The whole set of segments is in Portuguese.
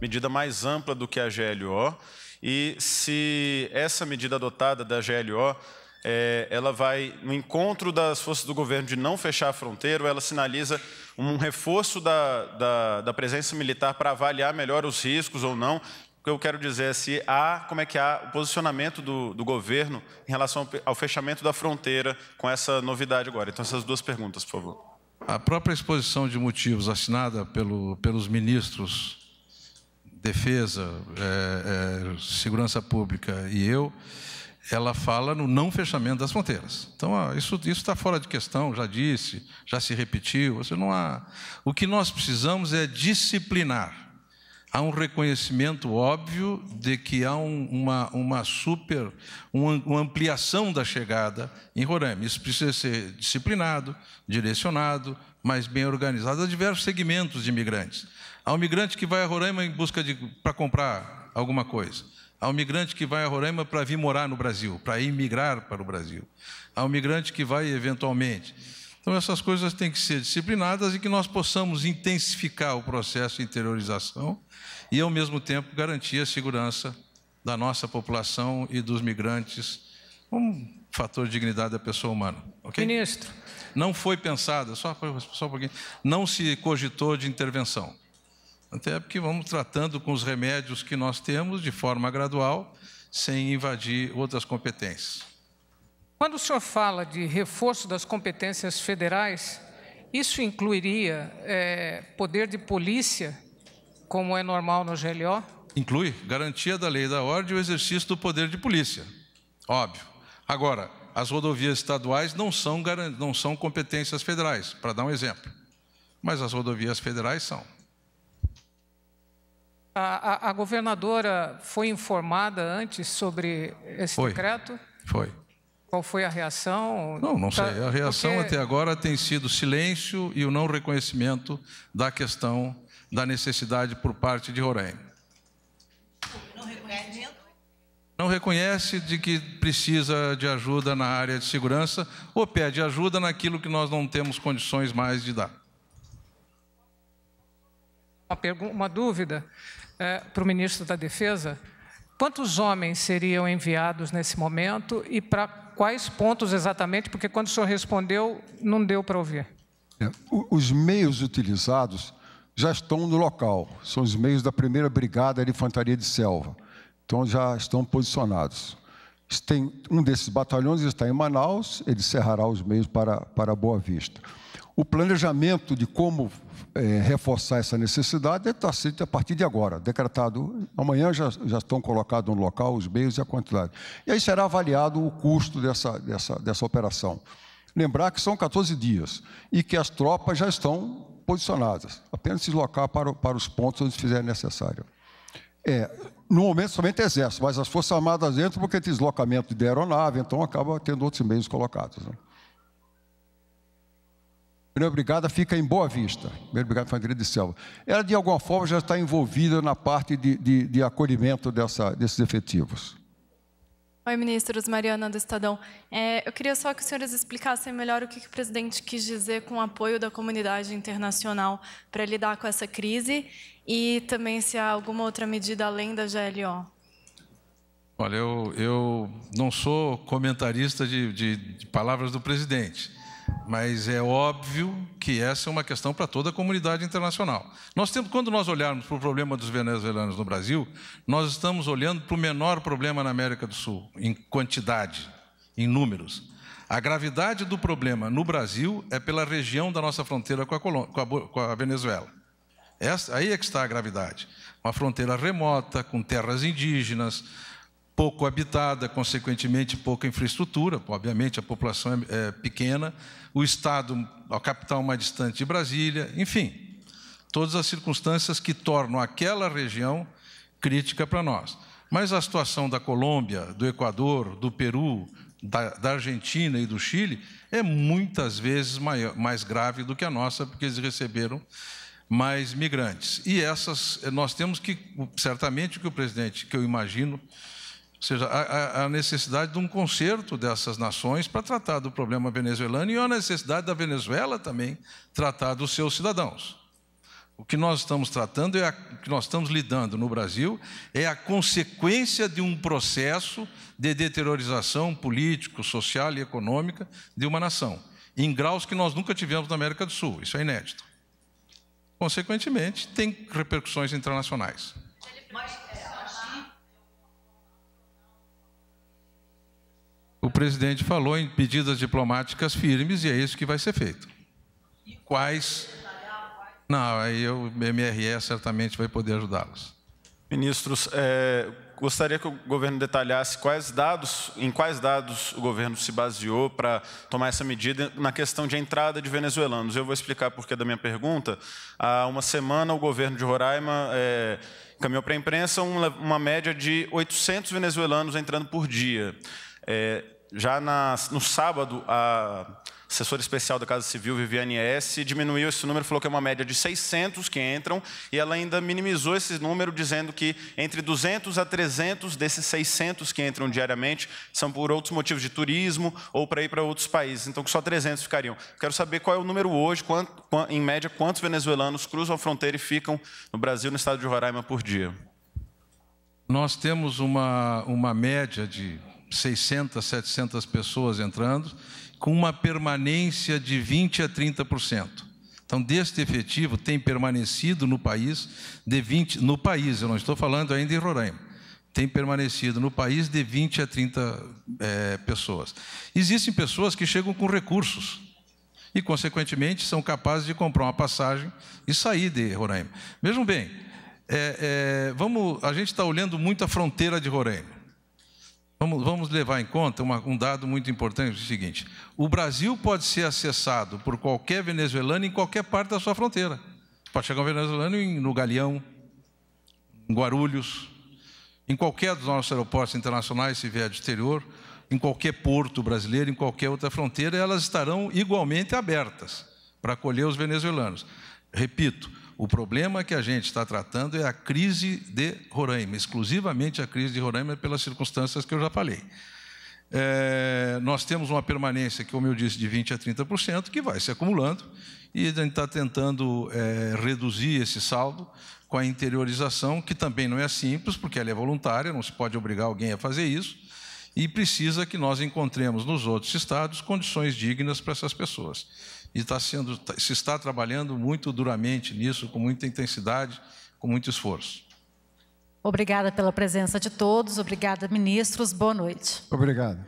medida mais ampla do que a GLO, e se essa medida adotada da GLO é, ela vai no encontro das forças do governo de não fechar a fronteira, ela sinaliza um reforço da, da, da presença militar para avaliar melhor os riscos ou não. O que eu quero dizer é se há, como é que há o posicionamento do, do governo em relação ao fechamento da fronteira com essa novidade agora. Então, essas duas perguntas, por favor. A própria exposição de motivos assinada pelo, pelos ministros defesa, é, é, segurança pública e eu, ela fala no não fechamento das fronteiras. Então, isso está fora de questão, já disse, já se repetiu. Você não há... O que nós precisamos é disciplinar. Há um reconhecimento óbvio de que há um, uma, uma super, uma ampliação da chegada em Roraima. Isso precisa ser disciplinado, direcionado, mas bem organizado a diversos segmentos de imigrantes. Há um migrante que vai a Roraima em busca de para comprar alguma coisa. Há um migrante que vai a Roraima para vir morar no Brasil, para imigrar para o Brasil. Há um migrante que vai eventualmente. Então essas coisas têm que ser disciplinadas e que nós possamos intensificar o processo de interiorização e ao mesmo tempo garantir a segurança da nossa população e dos migrantes um fator de dignidade da pessoa humana. Ministro. Não foi pensada, só, só um pouquinho, não se cogitou de intervenção. Até porque vamos tratando com os remédios que nós temos de forma gradual, sem invadir outras competências. Quando o senhor fala de reforço das competências federais, isso incluiria é, poder de polícia, como é normal no GLO? Inclui garantia da lei e da ordem e o exercício do poder de polícia. Óbvio. Agora, as rodovias estaduais não são, não são competências federais, para dar um exemplo. Mas as rodovias federais são. A, a, a governadora foi informada antes sobre esse foi, decreto? Foi. Qual foi a reação? Não, não tá, sei. A reação porque... até agora tem sido silêncio e o não reconhecimento da questão da necessidade por parte de Roraima. Não não reconhece de que precisa de ajuda na área de segurança ou pede ajuda naquilo que nós não temos condições mais de dar. Uma, uma dúvida é, para o ministro da Defesa, quantos homens seriam enviados nesse momento e para quais pontos exatamente? Porque quando o senhor respondeu, não deu para ouvir. É, os meios utilizados já estão no local, são os meios da primeira brigada de infantaria de selva, então já estão posicionados tem, um desses batalhões está em Manaus, ele cerrará os meios para, para Boa Vista. O planejamento de como é, reforçar essa necessidade está sendo a partir de agora, decretado. Amanhã já, já estão colocados no local os meios e a quantidade. E aí será avaliado o custo dessa, dessa, dessa operação. Lembrar que são 14 dias e que as tropas já estão posicionadas, apenas se deslocar para, para os pontos onde fizer necessário. É, no momento somente exército, mas as Forças Armadas entram porque tem deslocamento de aeronave, então acaba tendo outros meios colocados. Né? Primeira Brigada fica em Boa Vista, Primeira Brigada Fantaria de Selva. Ela, de alguma forma, já está envolvida na parte de, de, de acolhimento dessa, desses efetivos. Oi, ministros. Mariana do Estadão. É, eu queria só que os senhores explicassem melhor o que, que o presidente quis dizer com o apoio da comunidade internacional para lidar com essa crise e também se há alguma outra medida além da GLO. Olha, eu, eu não sou comentarista de, de, de palavras do presidente. Mas é óbvio que essa é uma questão para toda a comunidade internacional. Nós temos, quando nós olharmos para o problema dos venezuelanos no Brasil, nós estamos olhando para o menor problema na América do Sul, em quantidade, em números. A gravidade do problema no Brasil é pela região da nossa fronteira com a, com a, com a Venezuela. Essa, aí é que está a gravidade. Uma fronteira remota, com terras indígenas, pouco habitada, consequentemente pouca infraestrutura, obviamente a população é, é pequena, o estado, a capital mais distante de Brasília, enfim, todas as circunstâncias que tornam aquela região crítica para nós. Mas a situação da Colômbia, do Equador, do Peru, da, da Argentina e do Chile é muitas vezes maior, mais grave do que a nossa, porque eles receberam mais migrantes. E essas nós temos que certamente o que o presidente, que eu imagino, ou seja, a, a necessidade de um conserto dessas nações para tratar do problema venezuelano e a necessidade da Venezuela também tratar dos seus cidadãos. O que nós estamos tratando é a, o que nós estamos lidando no Brasil é a consequência de um processo de deteriorização político, social e econômica de uma nação, em graus que nós nunca tivemos na América do Sul. Isso é inédito. Consequentemente, tem repercussões internacionais. Mas... presidente falou em medidas diplomáticas firmes e é isso que vai ser feito. Quais. Não, aí o MRE certamente vai poder ajudá-los. Ministros, é, gostaria que o governo detalhasse quais dados, em quais dados o governo se baseou para tomar essa medida na questão de entrada de venezuelanos. Eu vou explicar por que da minha pergunta. Há uma semana, o governo de Roraima é, caminhou para a imprensa uma, uma média de 800 venezuelanos entrando por dia. É, já na, no sábado, a assessora especial da Casa Civil, Viviane S., diminuiu esse número, falou que é uma média de 600 que entram, e ela ainda minimizou esse número, dizendo que entre 200 a 300 desses 600 que entram diariamente são por outros motivos de turismo ou para ir para outros países, então que só 300 ficariam. Quero saber qual é o número hoje, quanto, em média, quantos venezuelanos cruzam a fronteira e ficam no Brasil, no estado de Roraima, por dia? Nós temos uma, uma média de 600, 700 pessoas entrando, com uma permanência de 20 a 30%. Então, deste efetivo tem permanecido no país de 20 no país, eu não estou falando ainda em Roraima. Tem permanecido no país de 20 a 30 é, eh, pessoas. Existem pessoas que chegam com recursos e, consequentemente, são capazes de comprar uma passagem e sair de Roraima. Vejam bem, é, é, vamos, a gente está olhando muito a fronteira de Roraima. Vamos, vamos levar em conta uma, um dado muito importante: é o seguinte, o Brasil pode ser acessado por qualquer venezuelano em qualquer parte da sua fronteira. Pode chegar um venezuelano no Galeão, em Guarulhos, em qualquer dos nossos aeroportos internacionais, se vier de exterior, em qualquer porto brasileiro, em qualquer outra fronteira, elas estarão igualmente abertas para acolher os venezuelanos. Repito, o problema que a gente está tratando é a crise de Roraima, exclusivamente a crise de Roraima, pelas circunstâncias que eu já falei. É, nós temos uma permanência, como eu disse, de 20% a 30%, que vai se acumulando, e a gente está tentando é, reduzir esse saldo com a interiorização, que também não é simples, porque ela é voluntária, não se pode obrigar alguém a fazer isso, e precisa que nós encontremos nos outros estados condições dignas para essas pessoas e está sendo, tá, se está trabalhando muito duramente nisso, com muita intensidade, com muito esforço. Obrigada pela presença de todos, obrigada, ministros, boa noite. Obrigado.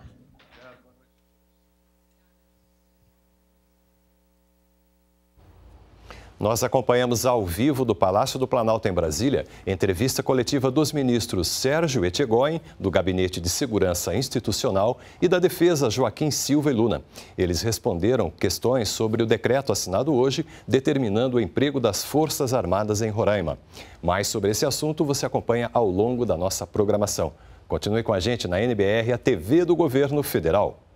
Nós acompanhamos ao vivo do Palácio do Planalto em Brasília entrevista coletiva dos ministros Sérgio Etchegoin, do Gabinete de Segurança Institucional, e da Defesa Joaquim Silva e Luna. Eles responderam questões sobre o decreto assinado hoje determinando o emprego das Forças Armadas em Roraima. Mais sobre esse assunto você acompanha ao longo da nossa programação. Continue com a gente na NBR, a TV do Governo Federal.